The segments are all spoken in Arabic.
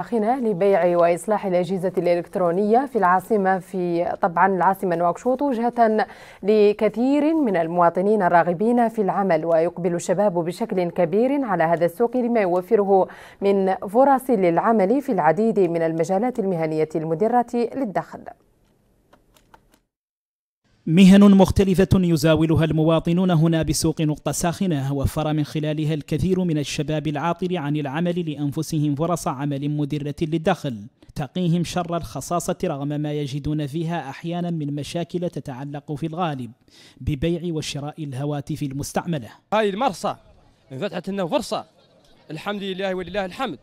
أخينا لبيع وإصلاح الأجهزة الإلكترونية في العاصمة في طبعا العاصمة نواكشوط وجهة لكثير من المواطنين الراغبين في العمل ويقبل الشباب بشكل كبير على هذا السوق لما يوفره من فرص للعمل في العديد من المجالات المهنية المدرة للدخل مهن مختلفة يزاولها المواطنون هنا بسوق نقطة ساخنة وفر من خلالها الكثير من الشباب العاطل عن العمل لأنفسهم فرص عمل مدرة للدخل تقيهم شر الخصاصة رغم ما يجدون فيها أحيانا من مشاكل تتعلق في الغالب ببيع وشراء الهواتف المستعملة هاي المرصة انفتحت لنا فرصة الحمد لله ولله الحمد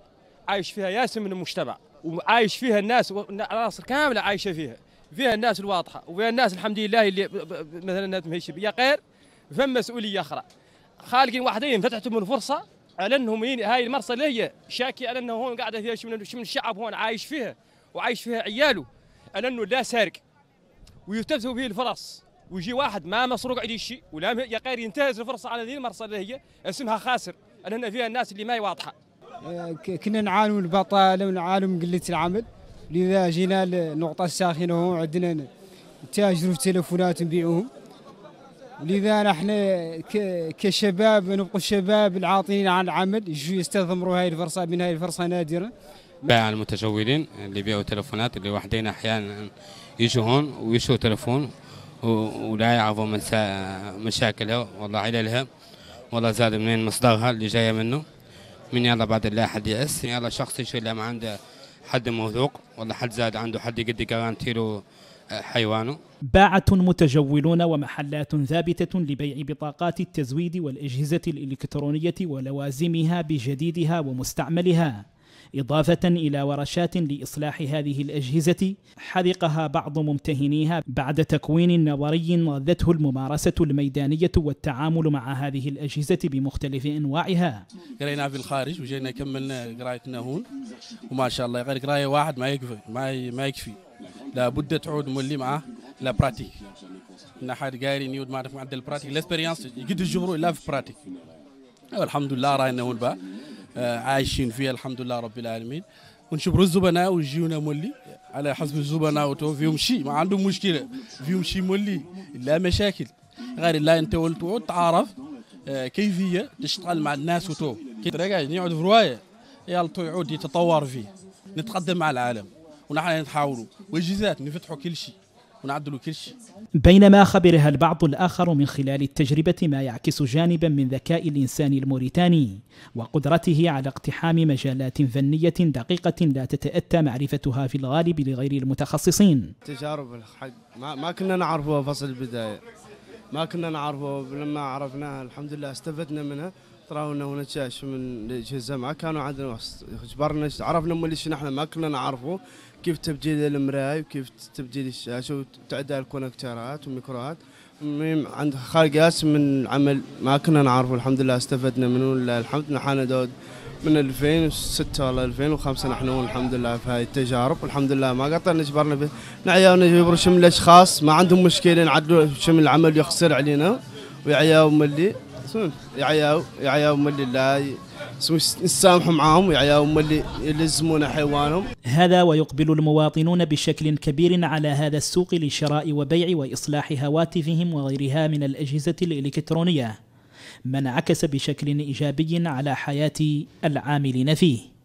عايش فيها ياسم من المجتمع وعايش فيها الناس والعناصر كاملة عايشة فيها فيها الناس الواضحه وفيها الناس الحمد لله اللي مثلا الناس ماهيش غير فم مسؤوليه اخرى خالقين واحدين فتحتهم الفرصه على انهم هاي المرصه اللي هي شاكي على انه هون قاعده فيها من الشعب هون عايش فيها وعايش فيها عياله على انه لا سارق ويتفتوا فيه الفرص ويجي واحد ما مسروق عليه شيء ولا يا غير ينتهز الفرصه على هذه المرصه اللي هي اسمها خاسر لان فيها الناس اللي ما هي واضحه آه، كنا نعانوا من البطاله ونعانوا من قله العمل لذا جينا للنقطة الساخنة هون عندنا تاجر في تليفونات نبيعوهم لذا نحن كشباب نبقوا الشباب العاطلين عن العمل يجوا يستثمروا هاي الفرصة من هاي الفرصة نادرة بائع المتجولين اللي يبيعوا تليفونات اللي وحدين أحيانا يجوا هون ويشوا تليفون ولا يعرفوا من مشاكلها والله عللها والله زاد منين مصدرها اللي جايه منه من يلا بعد الله حد يأس يلا شخص اللي ما عنده حد موثوق ولا حد زاد عنده حد قد يقرانتي آه، حيوانه باعة متجولون ومحلات ثابتة لبيع بطاقات التزويد والأجهزة الإلكترونية ولوازمها بجديدها ومستعملها إضافة إلى ورشات لإصلاح هذه الأجهزة حرقها بعض ممتهنيها بعد تكوين نظري ضدته الممارسة الميدانية والتعامل مع هذه الأجهزة بمختلف أنواعها قرينا في الخارج وجينا كملنا قرايتنا هون وما شاء الله غير قراية واحد ما يكفي ما يكفي لابد تعود مولي معه لا براتيك ان حد قايل نيود ما عندك معدل براتيك الاسبيريانس يقدر الجمهور الا في براتيك الحمد لله راينا هون بقى آه، عايشين فيها الحمد لله رب العالمين ونشبروا الزبناء ويجيونا مولي على حسب الزبناء وتو فيهم شيء ما عندهم مشكله فيهم شيء مولي لا مشاكل غير لا انت وتقعد تعرف آه، كيفيه تشتغل مع الناس وتو راجع يقعد في روايه يلطو يعود يتطور فيه نتقدم مع العالم ونحن نتحاولوا وجيزات نفتحوا كل شيء ونعدلوا كرش بينما خبرها البعض الآخر من خلال التجربة ما يعكس جانبا من ذكاء الإنسان الموريتاني وقدرته على اقتحام مجالات فنية دقيقة لا تتأتى معرفتها في الغالب لغير المتخصصين تجارب الحق ما كنا نعرفها فصل البداية ما كنا نعرفه لما عرفناها الحمد لله استفدنا منها تراونا ونتشاش من الاجهزه ما كانوا عندنا جبرنا عرفنا من نحن ما كنا نعرفه كيف تبديل المراي وكيف تبديل الشاشه وتعدال الكونكترات والميكروات عند خارج من عمل ما كنا نعرفه الحمد لله استفدنا منه الحمد نحن دود من 2006 ولا 2005 نحن الحمد لله في هاي التجارب والحمد لله ما قطعنا جبرنا به نعيا ونجبر شم الاشخاص ما عندهم مشكله نعدلوا شم العمل يخسر علينا ويعياو ملي يعياو يعياو ملي لا نسامحوا معاهم ويعياو ملي يلزمون حيوانهم هذا ويقبل المواطنون بشكل كبير على هذا السوق لشراء وبيع واصلاح هواتفهم وغيرها من الاجهزه الالكترونيه ما انعكس بشكل إيجابي على حياة العاملين فيه